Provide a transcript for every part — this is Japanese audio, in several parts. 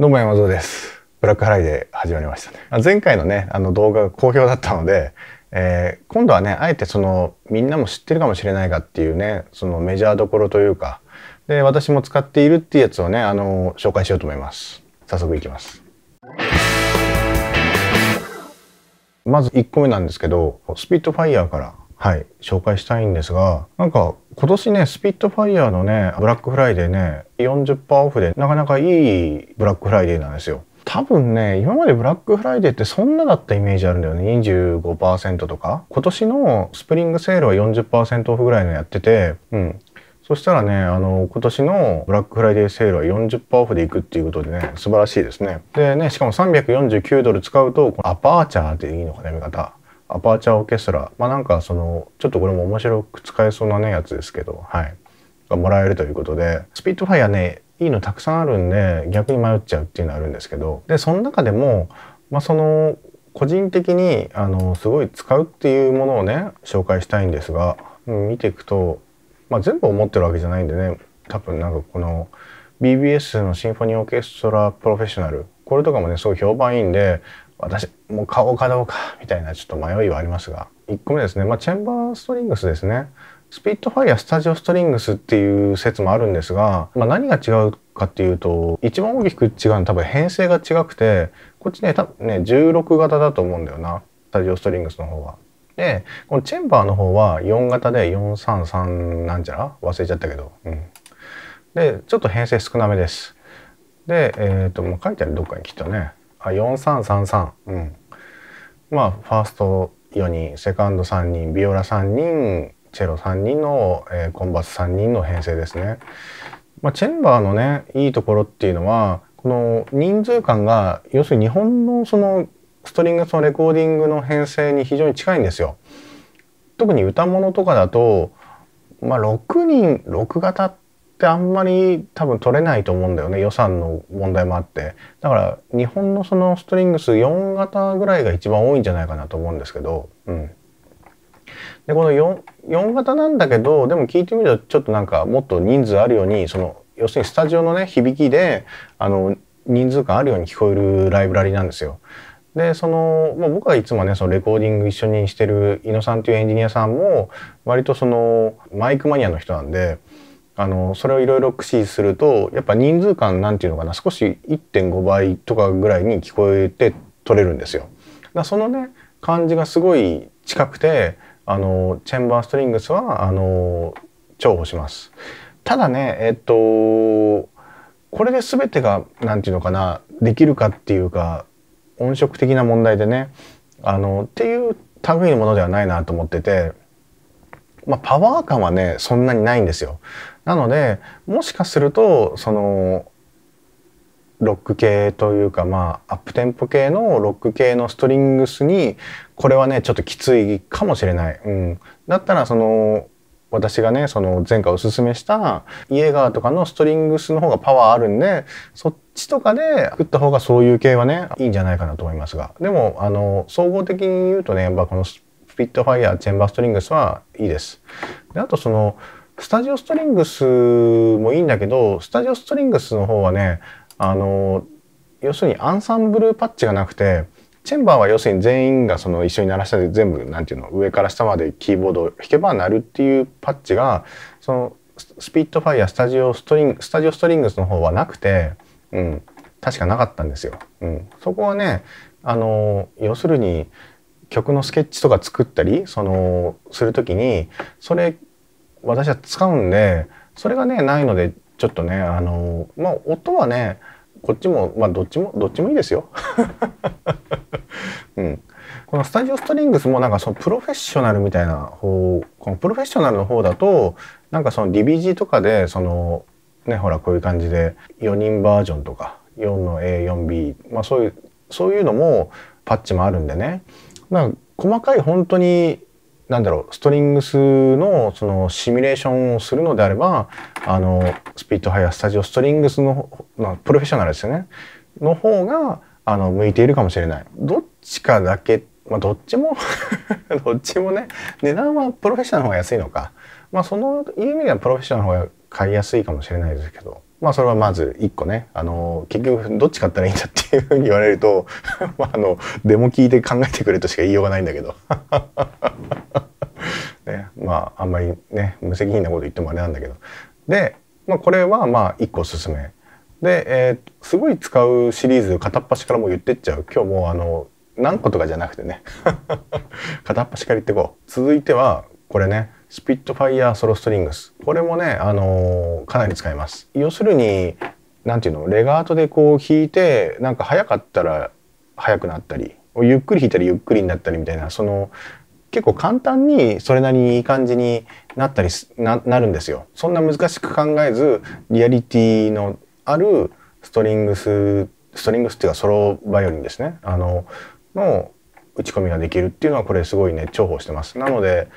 どうも山添です。ブラックハライで始まりましたね。前回のね、あの動画が好評だったので、えー、今度はね、あえてそのみんなも知ってるかもしれないかっていうね、そのメジャーどころというか、で、私も使っているっていうやつをね、あの、紹介しようと思います。早速いきます。まず1個目なんですけど、スピットファイヤーから、はい、紹介したいんですが、なんか今年ね、スピットファイヤーのね、ブラックフライデーね、40%オフで、なかなかいいブラックフライデーなんですよ。多分ね、今までブラックフライデーってそんなだったイメージあるんだよね。25%とか。今年のスプリングセールは40%オフぐらいのやってて、うん。そしたらね、あの、今年のブラックフライデーセールは40%オフでいくっていうことでね、素晴らしいですね。でね、しかも349ドル使うと、このアパーチャーっていいのかね、見方。アパーチャーオーケストラまあなんかそのちょっとこれも面白く使えそうなねやつですけどはいがもらえるということでスピットファイアねいいのたくさんあるんで逆に迷っちゃうっていうのはあるんですけどでその中でもまあその個人的にあのすごい使うっていうものをね紹介したいんですが、見ていくと、まあ、全部思ってるわけじゃないんでね多分なんかこの BBS のシンフォニーオーケストラプロフェッショナルこれとかもねすごい評判いいんで私もう買おうかどうかみたいなちょっと迷いはありますが1個目ですね、まあ、チェンバーストリングスですねスピットファイアスタジオストリングスっていう説もあるんですが、まあ、何が違うかっていうと一番大きく違うのは多分編成が違くてこっちね多分ね16型だと思うんだよなスタジオストリングスの方は。でこのチェンバーの方は4型で433なんちゃら忘れちゃったけど、うん、でちょっと編成少なめです。でえっ、ー、ともう書いてあるどっかにきっとねあ4333うんまあファースト4人セカンド3人ビオラ3人チェロ3人の、えー、コンバス3人の編成ですね。まあ、チェンバーのねいいところっていうのはこの人数感が要するに日本のそのストリングスのレコーディングの編成に非常に近いんですよ。特に歌物とかだと、まあ、6人6型ってってあんまり多分取れないと思うんだよね予算の問題もあってだから日本のそのストリングス4型ぐらいが一番多いんじゃないかなと思うんですけど、うん、でこの 4, 4型なんだけどでも聞いてみるとちょっとなんかもっと人数あるようにその要するにスタジオのね響きであの人数感あるように聞こえるライブラリなんですよ。でそのま僕はいつもねそのレコーディング一緒にしてる猪野さんというエンジニアさんも割とそのマイクマニアの人なんであのそれをいろいろ駆使するとやっぱ人数感なんていうのかな少し1.5倍とかぐらいに聞こえて取れるんですよ。だそのね感じがすごい近くてあのチェンバーストリングスはあの重宝します。ただねえっとこれで全てが何て言うのかなできるかっていうか音色的な問題でねあのっていう類のものではないなと思ってて、まあ、パワー感はねそんなにないんですよ。なのでもしかするとそのロック系というかまあアップテンポ系のロック系のストリングスにこれはねちょっときついかもしれない。うん、だったらその私がねその前回おすすめしたイエガーとかのストリングスの方がパワーあるんでそっちとかで打った方がそういう系はねいいんじゃないかなと思いますがでもあの総合的に言うとねやっぱこのスピットファイヤーチェンバーストリングスはいいです。であとそのスタジオストリングスもいいんだけど、スタジオストリングスの方はね、あの、要するにアンサンブルパッチがなくて、チェンバーは要するに全員がその一緒に鳴らしたで全部、なんていうの、上から下までキーボードを弾けば鳴るっていうパッチが、その、スピットファイア、スタジオストリング、スタジオストリングスの方はなくて、うん、確かなかったんですよ。うん、そこはね、あの、要するに、曲のスケッチとか作ったりそのする時にそれ私は使うんでそれがねないのでちょっとねあのまあ音はねこっちもまあどっちもどっちもいいですよ。うん、このスタジオストリングスもなんかそのプロフェッショナルみたいな方このプロフェッショナルの方だとなんかそのデ DBG とかでそのねほらこういう感じで4人バージョンとか4の A4B まあそういうそういうのもパッチもあるんでね。なんか細かい本当になんだろうストリングスのそのシミュレーションをするのであればあのスピットハイアスタジオストリングスの、まあ、プロフェッショナルですよねの方があの向いているかもしれない。どっちかだけまあ、どっちも どっちもね値段はプロフェッショナルの方が安いのかまあそのい意味ではプロフェッショナルの方が買いやすいかもしれないですけど。まあそれはまず一個ね、あの結局どっち買ったらいいんだっていうふうに言われると まああのデモ聞いて考えてくれとしか言いようがないんだけど ね、まああんまりね無責任なこと言ってもあれなんだけどで、まあ、これはまあ一個おすすめで、えー、すごい使うシリーズ片っ端からもう言ってっちゃう今日もうあの何個とかじゃなくてね 片っ端から言ってこう続いてはこれねスピットファイヤーソロストリングスこれもね、あのー、かなり使えます要するになんていうのレガートでこう弾いてなんか早かったら速くなったりゆっくり弾いたらゆっくりになったりみたいなその結構簡単にそれなりにいい感じになったりなるんですよ。そんな難しく考えずリアリティのあるストリングスストリングスっていうかソロバイオリンですねあのの打ち込みができるっていうのはこれすごいね重宝してます。なので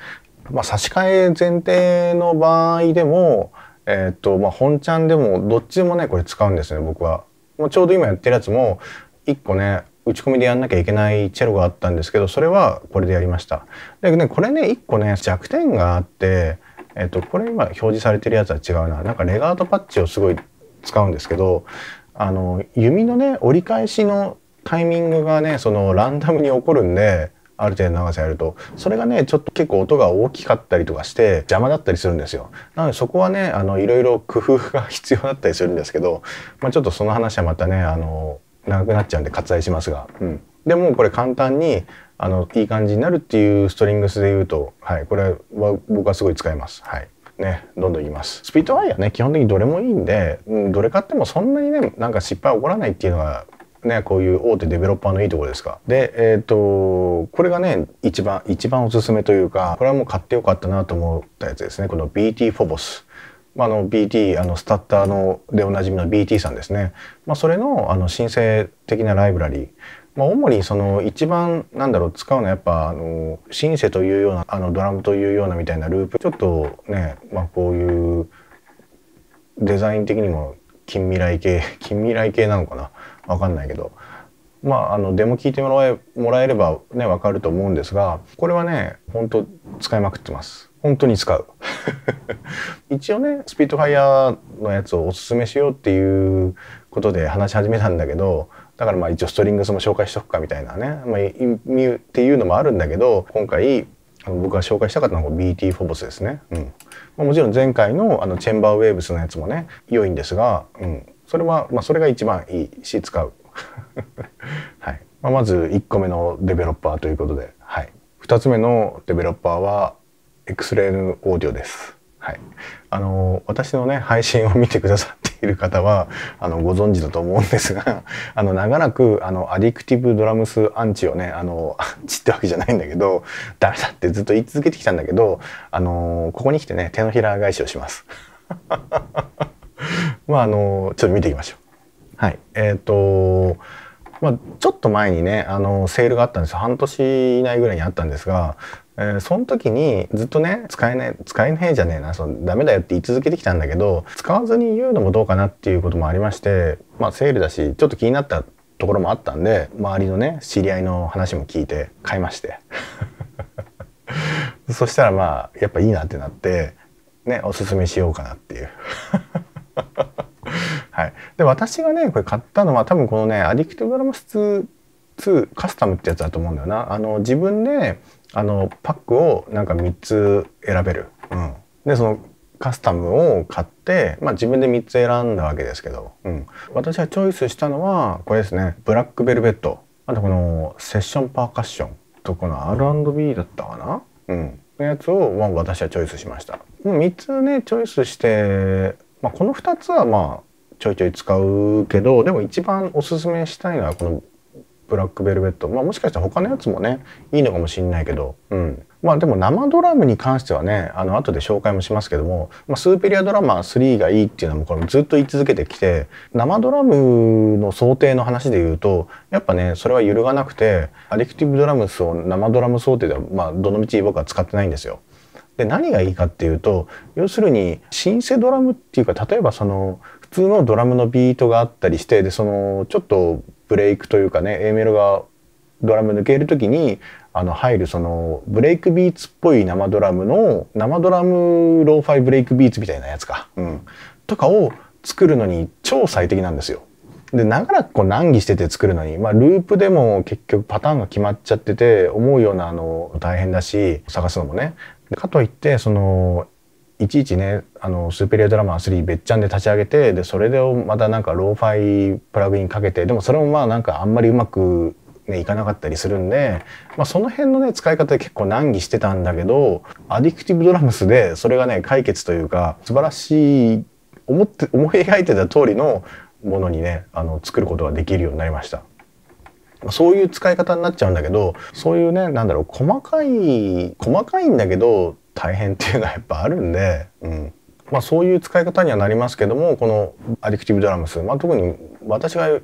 まあ、差し替え前提の場合でも、えーとまあ、本ちゃんでもどっちもねこれ使うんですね僕は。もちょうど今やってるやつも1個ね打ち込みでやんなきゃいけないチェロがあったんですけどそれはこれでやりました。でねこれね1個ね弱点があって、えーと、とこれ今表示されてるやつは違うななんかレガートパッチをすごい使うんですけどあの弓のね折り返しのタイミングがねそのランダムに起こるんである程度長さやるとそれがねちょっと結構音が大きかったりとかして邪魔だったりするんですよなのでそこはねあのいろいろ工夫が必要だったりするんですけど、まあ、ちょっとその話はまたねあの長くなっちゃうんで割愛しますが、うん、でもこれ簡単にあのいい感じになるっていうストリングスで言うと、はい、これは僕はすごい使えます。はいね、どんどんいますスピードワイヤーね基本的にどれもいいんで、うん、どれ買ってもそんなにねなんか失敗起こらないっていうのがね、こういう大手デベロッパーのいいところですか。で、えっ、ー、と、これがね、一番、一番おすすめというか、これはもう買ってよかったなと思ったやつですね。この BT フォボス。まあ、の BT あのスタッターのでおなじみの BT さんですね、まあ、それのあの申請的なライブラリー、まあ、主にその一番なんだろう使うのはやっぱあのシンセというようなあのドラムというようなみたいなループちょっとね、まあ、こういうデザイン的にも近未来系 近未来系なのかな分かんないけどまあ、あのデモ聞いてもらえもらえればね分かると思うんですがこれはね本当使いまくってます本当に使う 一応ねスピードファイヤーのやつをおすすめしようっていうことで話し始めたんだけどだからまあ一応ストリングスも紹介しとくかみたいなね、まあ、意味っていうのもあるんだけど今回僕が紹介したかったのは BT フォボスですね、うん、もちろん前回のあのチェンバーウェーブスのやつもね良いんですが、うん、それは、まあ、それが一番いいし使う、はいまあ、まず1個目のデベロッパーということで、はい、2つ目のデベロッパーは XLN オーディオです。はい、あの私のね配信を見てくださっている方はあのご存知だと思うんですが あの長らくあのアディクティブドラムスアンチをねあのアンチってわけじゃないんだけどダメだってずっと言い続けてきたんだけどあのここに来てね手のひら返しをします。まああのちょっと見ていきましょう。はい、えっ、ー、とまあ、ちょっと前にねあのセールがあったんです半年以内ぐらいにあったんですが、えー、その時にずっとね使えない使えねえじゃねえなそのダメだよって言い続けてきたんだけど使わずに言うのもどうかなっていうこともありまして、まあ、セールだしちょっと気になったところもあったんで周りのね知り合いの話も聞いて買いまして そしたらまあやっぱいいなってなって、ね、おすすめしようかなっていう はい、で私がねこれ買ったのは多分このねアディクティブラマス2 2カスタムってやつだと思うんだよなあの自分であのパックをなんか3つ選べる、うん、でそのカスタムを買って、まあ、自分で3つ選んだわけですけど、うん、私がチョイスしたのはこれですねブラックベルベットあとこのセッションパーカッションとこの R&B だったかな、うん、のやつを私はチョイスしました3つねチョイスしてまあ、この2つはまあちょいちょい使うけどでも一番おすすめしたいのはこのブラックベルベット、まあ、もしかしたら他のやつもねいいのかもしんないけど、うん、まあでも生ドラムに関してはねあの後で紹介もしますけども、まあ、スーペリアドラマー3がいいっていうのもこれずっと言い続けてきて生ドラムの想定の話で言うとやっぱねそれは揺るがなくてアディクティブドラムスを生ドラム想定では、まあ、どのみち僕は使ってないんですよ。で何がいいかっていうと要するにシンセドラムっていうか例えばその普通のドラムのビートがあったりしてでそのちょっとブレイクというかね A メロがドラム抜ける時にあの入るそのブレイクビーツっぽい生ドラムの生ドラムローファイブレイクビーツみたいなやつか、うん、とかを作るのに超最適なんですよ。で長らくこう難儀してて作るのに、まあ、ループでも結局パターンが決まっちゃってて思うようなあの大変だし探すのもねかといってそのいちいちねあのスーペリアドラマ3っちゃんで立ち上げてでそれをまたなんかローファイプラグインかけてでもそれもまあなんかあんまりうまく、ね、いかなかったりするんで、まあ、その辺のね使い方で結構難儀してたんだけどアディクティブドラムスでそれがね解決というか素晴らしい思って思い描いてた通りのものにねあの作ることができるようになりました。そういう使い方になっちゃうんだけどそういうねなんだろう細かい細かいんだけど大変っていうのはやっぱあるんで、うんまあ、そういう使い方にはなりますけどもこのアディクティブドラムス、まあ、特に私がよ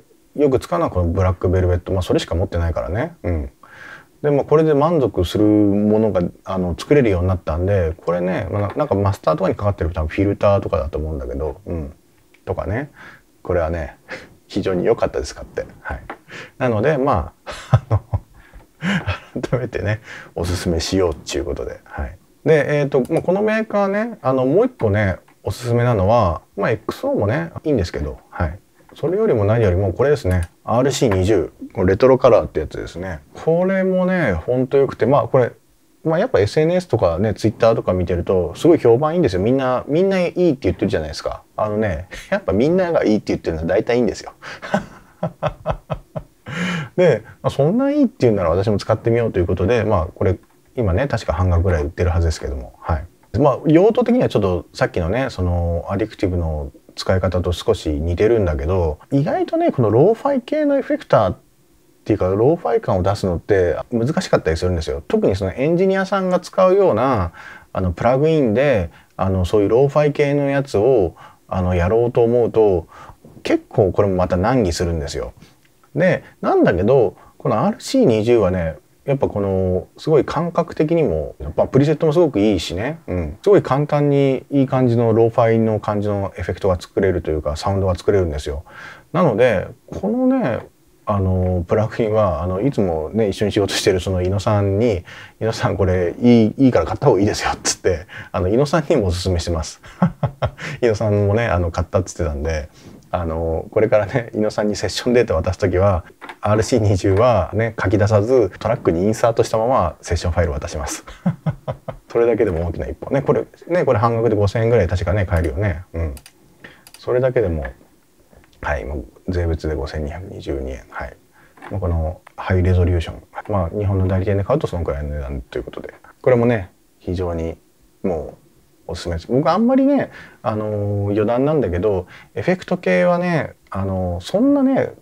く使うのはこのブラックベルベット、まあ、それしか持ってないからね。うんでもこれで満足するものがあの作れるようになったんでこれね、まあ、なんかマスターとかにかかってる多分フィルターとかだと思うんだけど、うん、とかねこれはね非常に良かったですかって。はい、なのでまあ あの改めてねおすすめしようっていうことで。はい、で、えーと、このメーカーねあのもう一個ねおすすめなのは、まあ、XO もねいいんですけど、はい、それよりも何よりもこれですね RC20 こレトロカラーってやつですねこれもねほんと良くてまあこれまあ、やっぱ SNS とかね、ツイッターとか見てると、すごい評判いいんですよ。みんな、みんないいって言ってるじゃないですか。あのね、やっぱみんながいいって言ってるのは大体いいんですよ。で、まあ、そんないいって言うなら私も使ってみようということで、まあこれ、今ね、確か半額ぐらい売ってるはずですけども、はい。まあ用途的にはちょっとさっきのね、そのアディクティブの使い方と少し似てるんだけど、意外とね、このローファイ系のエフェクターってていうかローファイ感を出すのって難しかったりするんですよ。特にそのエンジニアさんが使うようなあのプラグインであのそういうローファイ系のやつをあのやろうと思うと結構これもまた難儀するんですよ。でなんだけどこの RC20 はねやっぱこのすごい感覚的にもやっぱプリセットもすごくいいしね、うん、すごい簡単にいい感じのローファイの感じのエフェクトが作れるというかサウンドが作れるんですよ。なのでこのねあのプラグインはあのいつも、ね、一緒に仕事してるその井野さんに「井野さんこれいいいいから買った方がいいですよ」っつってあの井野さんにもおすすめしてます井野 さんもねあの買ったっつってたんであのこれからね井野さんにセッションデータ渡す時は RC20 はね書き出さずトラックにインサートしたままセッションファイル渡します それだけでも大きな一歩ねこれねこれ半額で5,000円ぐらい確かね買えるよねうんそれだけでもはいもう税別で5222円はいこのハイレゾリューションまあ日本の代理店で買うとそのくらいの値段ということでこれもね非常にもうおすすめです僕あんまりねあの余談なんだけどエフェクト系はねあのそんなね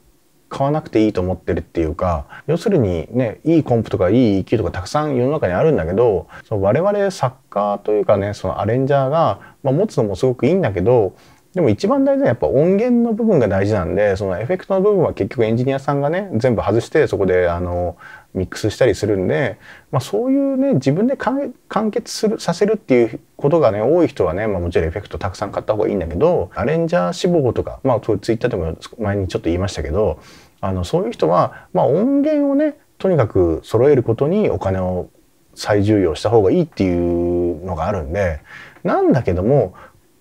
買わなくていいと思ってるっていうか要するにねいいコンプとかいい EQ とかたくさん世の中にあるんだけどその我々作家というかねそのアレンジャーが、まあ、持つのもすごくいいんだけどでも一番大事なのはやっぱ音源の部分が大事なんで、そのエフェクトの部分は結局エンジニアさんがね、全部外してそこであの、ミックスしたりするんで、まあ、そういうね、自分で完結する、させるっていうことがね、多い人はね、まあ、もちろんエフェクトたくさん買った方がいいんだけど、アレンジャー志望とか、まあツイッターでも前にちょっと言いましたけど、あの、そういう人は、まあ、音源をね、とにかく揃えることにお金を最重要した方がいいっていうのがあるんでなんだけども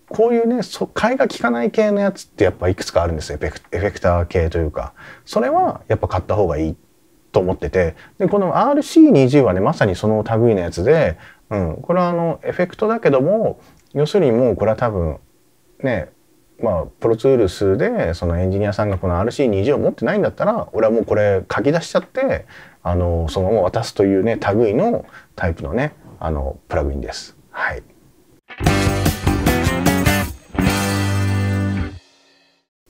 こういうね、替いが効かない系のやつってやっぱいくつかあるんですエフェクエフェクター系というか。それはやっぱ買った方がいいと思ってて。で、この RC20 はね、まさにその類のやつで、うん、これはあの、エフェクトだけども、要するにもうこれは多分、ね、まあ、プロツールスで、そのエンジニアさんがこの RC20 を持ってないんだったら、俺はもうこれ書き出しちゃって、あの、そのまま渡すというね、類のタイプのね、あの、プラグインです。はい。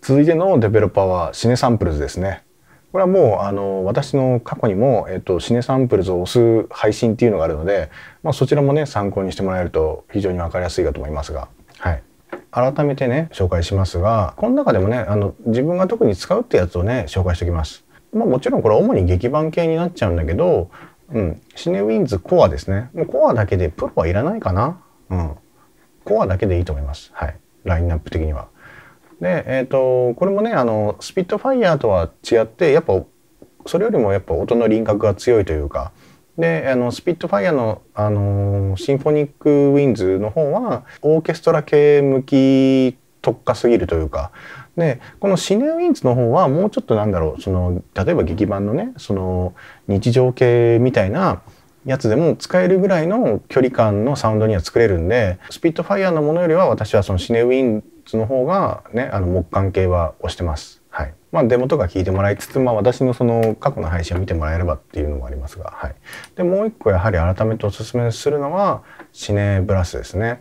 続いてのデベロッパーはシネサンプルズですね。これはもうあの私の過去にも、えっと、シネサンプルズを押す配信っていうのがあるので、まあ、そちらもね参考にしてもらえると非常に分かりやすいかと思いますが、はい、改めてね紹介しますがこの中でもねあの自分が特に使うってやつをね紹介しておきます。まあ、もちろんこれ主に劇版系になっちゃうんだけど、うん、シネウィンズコアですねもうコアだけでプロはいらないかな、うん、コアだけでいいと思います、はい、ラインナップ的には。で、えーと、これもねあのスピットファイヤーとは違ってやっぱそれよりもやっぱ音の輪郭が強いというかであのスピットファイヤーの、あのシンフォニックウィンズの方はオーケストラ系向き特化すぎるというかでこのシネウィンズの方はもうちょっとなんだろうその例えば劇版のねその日常系みたいなやつでも使えるぐらいの距離感のサウンドには作れるんでスピットファイヤーのものよりは私はそのシネウィンその方がねあの木管系は押してます。はいまあ、デモとか聞いてもらいつつ、まあ、私のその過去の配信を見てもらえればっていうのもありますが、はい、でもう一個やはり改めておすすめするのはシネブラスですね。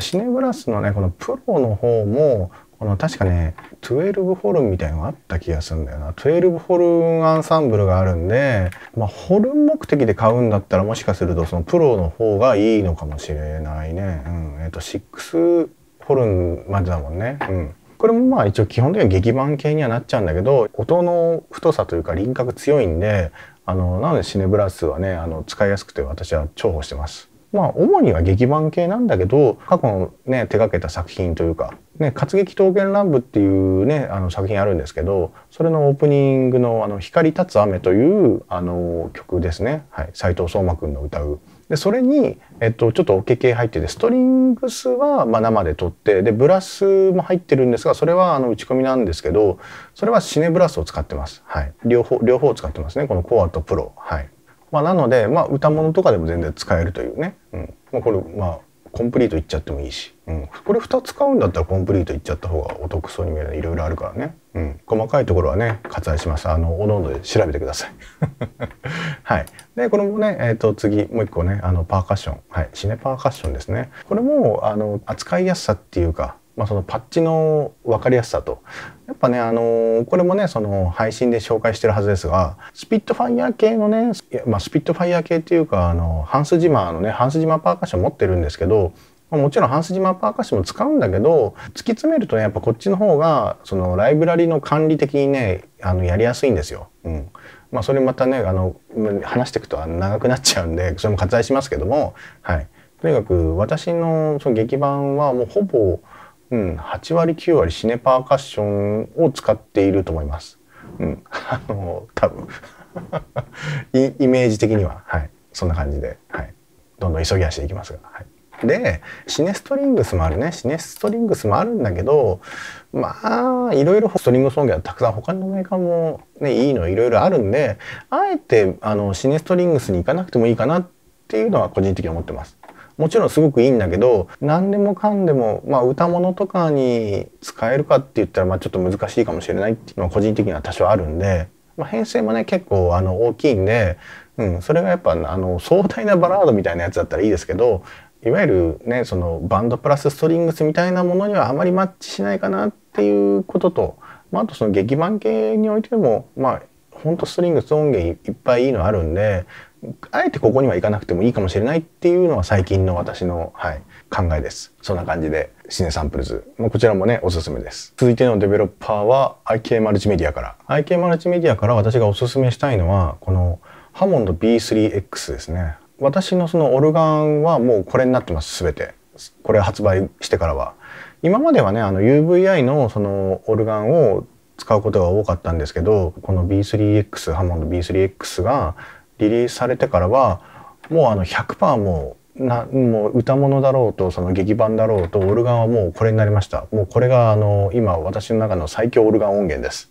シネブラスのねこのプロの方もこの確かね12ホルンみたいのがあった気がするんだよな12ホルンアンサンブルがあるんで、まあ、ホルン目的で買うんだったらもしかするとそのプロの方がいいのかもしれないね。うん、えっ、ー、と6ルンまでだもんね。うんこれもまあ一応基本的には劇版系にはなっちゃうんだけど音の太さというか輪郭強いんであのなのでシネブラスはねあの使いやすくて私は重宝してます。まあ主には劇版系なんだけど過去のね手がけた作品というか「ね、活劇刀剣乱舞」っていうねあの作品あるんですけどそれのオープニングの「あの光立つ雨」というあの曲ですね、はい、藤壮馬くんの歌うでそれに、えっと、ちょっとオケ系入っててストリングスはま生で撮ってでブラスも入ってるんですがそれはあの打ち込みなんですけどそれはシネブラスを使ってます、はい、両方両方使ってますねこのコアとプロはい、まあ、なので、まあ、歌物とかでも全然使えるというね、うんまあ、これまあコンプリートいっちゃってもいいし、うん、これ2つ買うんだったらコンプリートいっちゃった方がお得そうに見えるいろいろあるからね、うん、細かいところはね割愛しますあのおのおので調べてください はいでこれもね、えーと、と次もう一個ねあのパーカッション、はい、シネパーカッションですねこれもあの扱いやすさっていうかまあ、そのパッチの分かりやすさとやっぱね、あのー、これもねその配信で紹介してるはずですがスピットファイヤー系のね、まあ、スピットファイヤー系っていうかあのハンスジマーのねハンスジマーパーカッション持ってるんですけどもちろんハンスジマーパーカッションも使うんだけど突き詰めるとねやっぱこっちの方がそのライブラリの管理的にねあのやりやすいんですよ。うんまあ、それまたねあの話していくと長くなっちゃうんでそれも割愛しますけども、はい、とにかく私のその劇版はもうほぼうん、8割9割シネパーカッションを使っていると思います。うん、あの多分 イメージ的には、はい、そんな感じで、はい、どんどん急ぎ足でいきますが。はいでシネストリングスもあるねシネストリングスもあるんだけどまあいろいろストリングソングはたくさん他のメーカーも、ね、いいのいろいろあるんであえてあのシネストリングスに行かなくてもいいかなっていうのは個人的に思ってます。もちろんすごくいいんだけど何でもかんでも、まあ、歌物とかに使えるかって言ったら、まあ、ちょっと難しいかもしれないっていうのは個人的には多少あるんで、まあ、編成もね結構あの大きいんで、うん、それがやっぱあの壮大なバラードみたいなやつだったらいいですけどいわゆるねそのバンドプラスストリングスみたいなものにはあまりマッチしないかなっていうことと、まあ、あとその劇版系においてもまあほんとストリングス音源いっぱいいいのあるんであえてここには行かなくてもいいかもしれないっていうのは最近の私の、はい、考えです。そんな感じで、シネサンプルズ。まあ、こちらもね、おすすめです。続いてのデベロッパーは IK マルチメディアから。IK マルチメディアから私がおすすめしたいのは、このハモンド B3X ですね。私のそのオルガンはもうこれになってます、全て。これ発売してからは。今まではね、あの UVI のそのオルガンを使うことが多かったんですけどこの B3X ハモンド B3X がリリースされてからはもうあの100%もうなもう歌物だろうとその劇版だろうとオルガンはもうこれになりましたもうこれがあの今私の中の最強オルガン音源です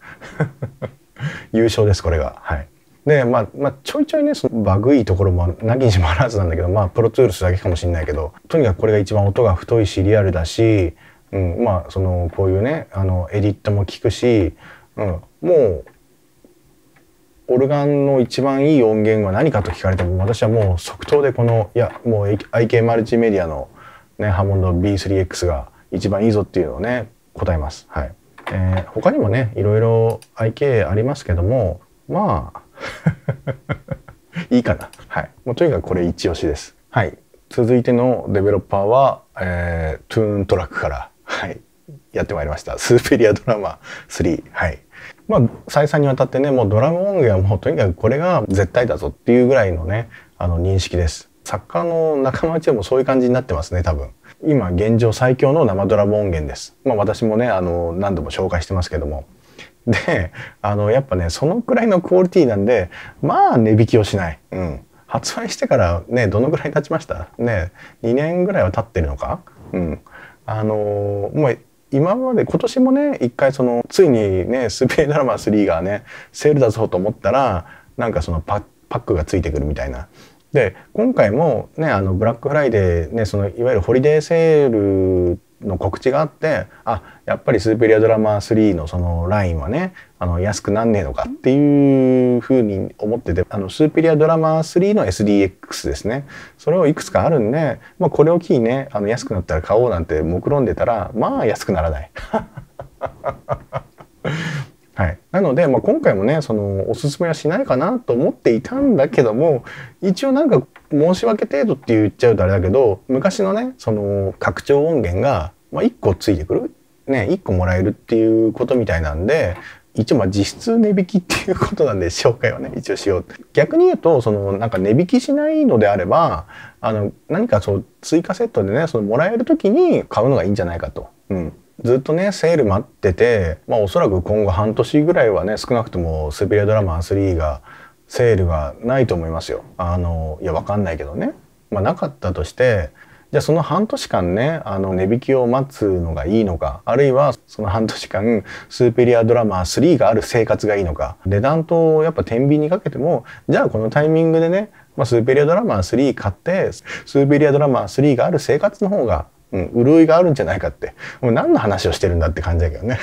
優勝ですこれがはいでまあ、まあ、ちょいちょいねそのバグいところもなきにしもあらずなんだけどまあプロツールスだけかもしれないけどとにかくこれが一番音が太いしリアルだし、うん、まあそのこういうねあのエディットも効くし、うん、もうオルガンの一番いい音源は何かと聞かれても私はもう即答でこのいやもう IK マルチメディアの、ね、ハモンド B3X が一番いいぞっていうのをね答えます。はいえー、他にもねいろいろ IK ありますけどもまあ いいかな。はい、もうとにかくこれ一押しです。はい、続いてのデベロッパーは、えー、トゥーントラックから、はい、やってまいりました「スーペリアドラマ3」はいまあ、再三にわたってね、もうドラム音源はもうとにかくこれが絶対だぞっていうぐらいのね、あの認識です。作家の仲間内でもそういう感じになってますね、多分。今、現状最強の生ドラム音源です。まあ、私もね、あの、何度も紹介してますけども。で、あの、やっぱね、そのくらいのクオリティなんで、まあ、値引きをしない。うん。発売してからね、どのぐらい経ちましたね、2年ぐらいは経ってるのかうん。あの、もう、今まで今年もね一回そのついにねスペードラマ3がねセール出そうと思ったらなんかそのパパックがついてくるみたいな。で今回もねあのブラックフライデーねそのいわゆるホリデーセールの告知があってあやっぱりスーペリアドラマー3のそのラインはねあの安くなんねえのかっていうふうに思っててあのスーペリアドラマー3の SDX ですねそれをいくつかあるんで、まあ、これを機にねあの安くなったら買おうなんて目論んでたらまあ安くならない。はい、なので、まあ、今回もねそのおすすめはしないかなと思っていたんだけども一応なんか申し訳程度って言っちゃうとあれだけど昔のねその拡張音源が、まあ、1個ついてくる、ね、1個もらえるっていうことみたいなんで一応まあ実質値引きっていうことなんで紹介はね一応しよう逆に言うとそのなんか値引きしないのであればあの何かそう追加セットでねそのもらえる時に買うのがいいんじゃないかと。うんずっとねセール待ってて、まあ、おそらく今後半年ぐらいはね少なくとも「スペリアドラマ3」がセールがないと思いますよ。あのいやわかんないけどね。まあ、なかったとしてじゃあその半年間ねあの値引きを待つのがいいのかあるいはその半年間スーペリアドラマ3がある生活がいいのか値段とやっぱ天秤にかけてもじゃあこのタイミングでね、まあ、スーペリアドラマ3買ってスーペリアドラマ3がある生活の方が、うん、潤いがあるんじゃないかってもう何の話をしてるんだって感じだけどね。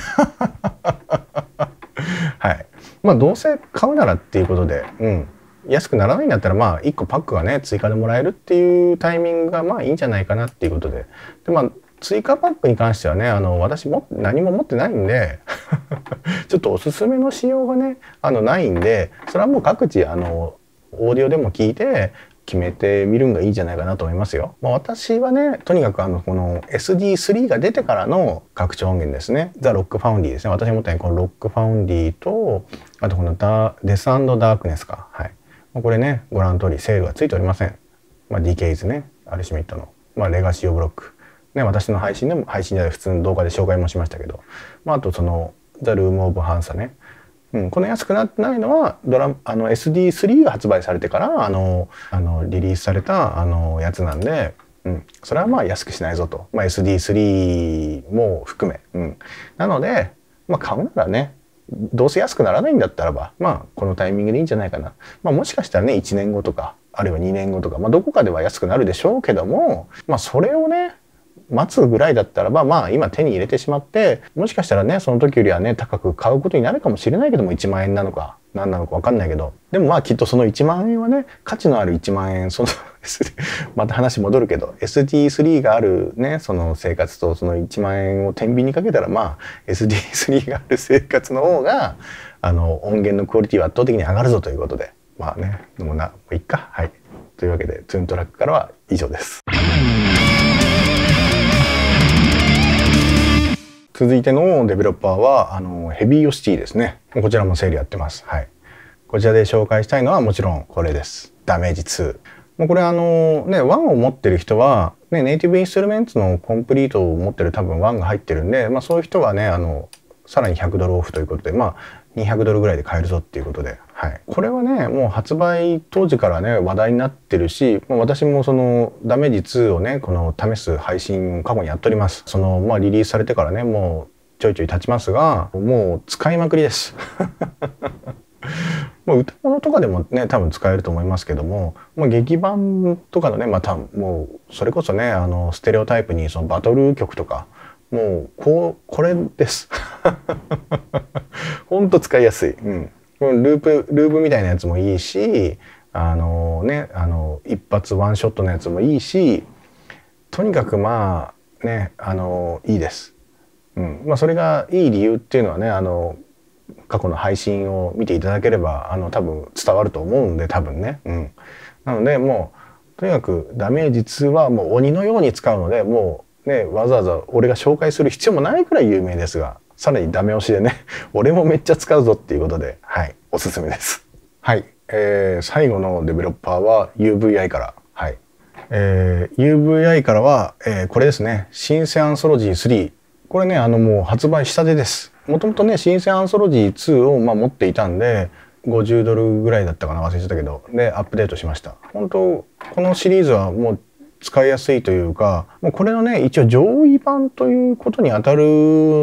はいまあどうせ買うならっていうことで、うん、安くならないんだったらまあ1個パックがね追加でもらえるっていうタイミングがまあいいんじゃないかなっていうことでで、まあ、追加パックに関してはねあの私も何も持ってないんで ちょっとおすすめの仕様がねあのないんでそれはもう各自あのオーディオでも聞いて決めてみるんがいいんじゃないかなと思いますよ。まあ、私はね、とにかくあの、この SD3 が出てからの拡張音源ですね。ザ・ロック・ファウンディですね。私思ったようにこのロック・ファウンディと、あとこのダデスダークネスか。はい。これね、ご覧の通りセールはついておりません。まあ、ディケイズね、アルシミットの。まあ、レガシー・オブ・ロック。ね、私の配信でも、配信じゃない、普通の動画で紹介もしましたけど。まあ、あとその、ザ・ルーム・オブ・ハンサね。うん、この安くなってないのはドラあの SD3 が発売されてからあのあのリリースされたあのやつなんで、うん、それはまあ安くしないぞと、まあ、SD3 も含め、うん、なので、まあ、買うならねどうせ安くならないんだったらば、まあ、このタイミングでいいんじゃないかな、まあ、もしかしたらね1年後とかあるいは2年後とか、まあ、どこかでは安くなるでしょうけども、まあ、それをね待つぐらいだったらば、まあ今手に入れてしまって、もしかしたらね、その時よりはね、高く買うことになるかもしれないけども、1万円なのか、何なのか分かんないけど、でもまあきっとその1万円はね、価値のある1万円、その また話戻るけど、SD3 があるね、その生活とその1万円を天秤にかけたら、まあ SD3 がある生活の方が、あの、音源のクオリティは圧倒的に上がるぞということで、まあね、もうな、もういっか、はい。というわけで、トゥーントラックからは以上です。続いてのデベロッパーは、あの、ヘビーヨシティですね。こちらも整理やってます。はい。こちらで紹介したいのはもちろんこれです。ダメージ2。もうこれあの、ね、1を持ってる人は、ね、ネイティブインストゥルメンツのコンプリートを持ってる多分1が入ってるんで、まあそういう人はね、あの、さらに100ドルオフということで、まあ、200ドルぐらいで買えるぞっていうことで、はい、これはねもう発売当時からね話題になってるし私もそのダメージ2をねこの試す配信過去にやっておりますそのまあリリースされてからねもうちょいちょい経ちますがもう使いまくりですまあ 歌物とかでもね多分使えると思いますけども、まあ、劇版とかのねまあ、たもうそれこそねあのステレオタイプにそのバトル曲とかもうこうこれです 本当使いやすい、うん、ループループみたいなやつもいいしあのねあの一発ワンショットのやつもいいしとにかくまあねあのいいです、うんまあ、それがいい理由っていうのはねあの過去の配信を見ていただければあの多分伝わると思うんで多分ね、うん、なのでもうとにかくダメージ2はもう鬼のように使うのでもうね、わざわざ俺が紹介する必要もないくらい有名ですが、さらにダメ押しでね、俺もめっちゃ使うぞっていうことで、はい、おすすめです。はい、えー、最後のデベロッパーは UVI から、はい。えー、UVI からは、えー、これですね、新生アンソロジー3。これね、あのもう発売したてです。もともとね、新生アンソロジー2をまあ持っていたんで、50ドルぐらいだったかな忘れてたけど、で、アップデートしました。本当このシリーズはもう使いやすいというか、もうこれのね、一応上位版ということにあたる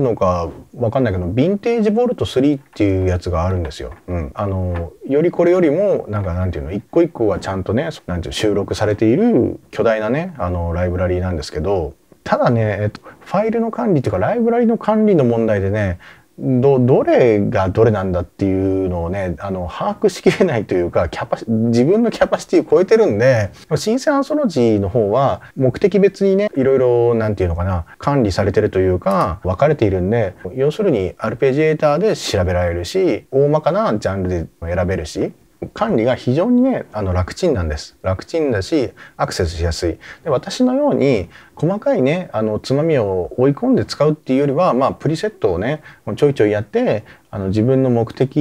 のかわかんないけど、ヴィンテージボルト3っていうやつがあるんですよ。うん。あの、よりこれよりも、なんかなんていうの、一個一個はちゃんとね、なんていう収録されている巨大なね、あの、ライブラリーなんですけど、ただね、えっと、ファイルの管理っていうか、ライブラリの管理の問題でね、どどれがどれなんだっていうのをねあの把握しきれないというかキャパ自分のキャパシティを超えてるんで新鮮アンソロジーの方は目的別にねいろいろ何て言うのかな管理されてるというか分かれているんで要するにアルペジエーターで調べられるし大まかなジャンルで選べるし管理が非常にねあの楽ちんなんです楽ちんだしアクセスしやすいで私のように細かいねあのつまみを追い込んで使うっていうよりは、まあ、プリセットをねちょいちょいやってあの自分の目的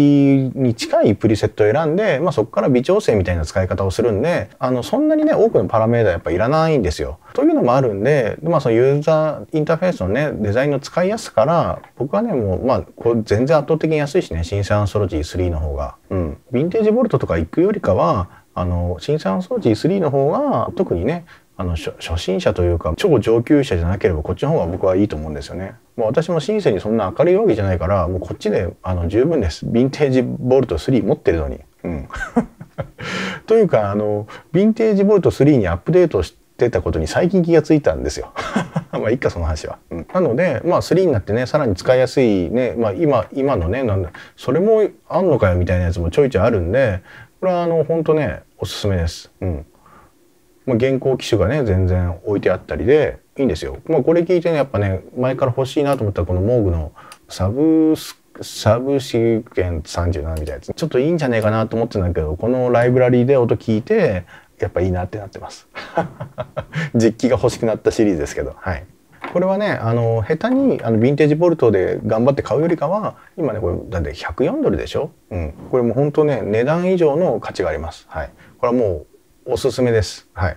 に近いプリセットを選んで、まあ、そこから微調整みたいな使い方をするんであのそんなにね多くのパラメータやっぱいらないんですよ。というのもあるんで、まあ、そのユーザーインターフェースのねデザインの使いやすさから僕はねもう、まあ、これ全然圧倒的に安いしね新産アンソロジー3の方が。うん、ヴィンテージボルトとか行くよりかはあの新産アンソロジー3の方が特にねあの初心者というか超上級者じゃなければこっちの方が僕はいいと思うんですよね。もう私も新ンにそんな明るいわけじゃないからもうこっちであの十分です。ヴィンテージボルト3持ってるのに。うん、というかあのヴィンテージボルト3にアップデートしてたことに最近気がついたんですよ。まあいっかその話は。うん、なのでまあ3になってねさらに使いやすいね、まあ今、今今のねなんだそれもあんのかよみたいなやつもちょいちょいあるんでこれはあの本当ねおすすめです。うんまあ、現行機種がね全然置いてあったりでいいんですよ。まあ、これ聞いてねやっぱね前から欲しいなと思ったこのモーグのサブスサブシクエン37みたいなやつちょっといいんじゃねえかなと思ってたんだけどこのライブラリーで音聞いてやっぱいいなってなってます。実機が欲しくなったシリーズですけどはい。これはねあの下手にあのヴィンテージボルトで頑張って買うよりかは今ねこれだって104ドルでしょ、うん、これもう本当ね値段以上の価値があります。はい、これはもうおすすめです。はい。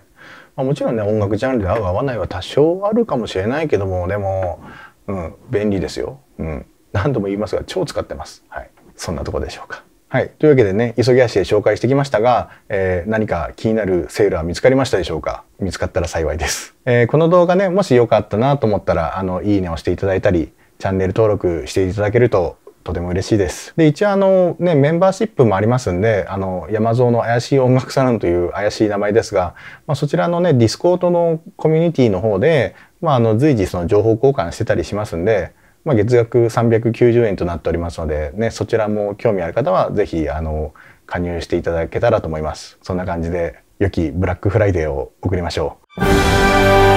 まあ、もちろんね、音楽ジャンルで合う合わないは多少あるかもしれないけども、でも、うん、便利ですよ。うん。何度も言いますが、超使ってます。はい。そんなとこでしょうか。はい。というわけでね、急ぎ足で紹介してきましたが、えー、何か気になるセールは見つかりましたでしょうか見つかったら幸いです。えー、この動画ね、もし良かったなと思ったら、あの、いいねをしていただいたり、チャンネル登録していただけるととても嬉しいです。で、一応あの、ね、メンバーシップもありますんで、あの、山蔵の怪しい音楽サロンという怪しい名前ですが、まあ、そちらのね、ディスコードのコミュニティの方で、まあ、あの、随時その情報交換してたりしますんで、まあ、月額390円となっておりますので、ね、そちらも興味ある方は、ぜひ、あの、加入していただけたらと思います。そんな感じで、良きブラックフライデーを送りましょう。